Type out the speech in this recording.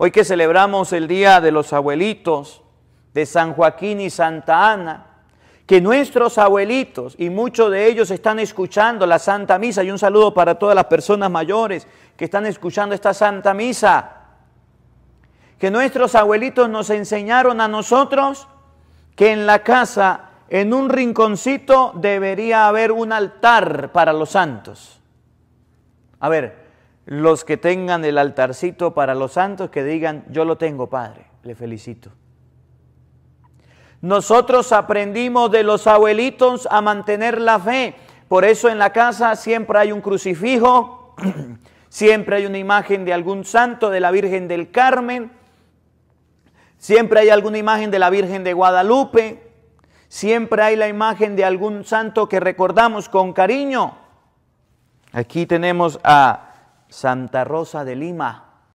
Hoy que celebramos el Día de los Abuelitos, de San Joaquín y Santa Ana, que nuestros abuelitos, y muchos de ellos están escuchando la Santa Misa, y un saludo para todas las personas mayores que están escuchando esta Santa Misa, que nuestros abuelitos nos enseñaron a nosotros que en la casa, en un rinconcito, debería haber un altar para los santos. A ver, los que tengan el altarcito para los santos que digan, yo lo tengo, Padre, le felicito. Nosotros aprendimos de los abuelitos a mantener la fe. Por eso en la casa siempre hay un crucifijo, siempre hay una imagen de algún santo, de la Virgen del Carmen, siempre hay alguna imagen de la Virgen de Guadalupe, siempre hay la imagen de algún santo que recordamos con cariño. Aquí tenemos a Santa Rosa de Lima,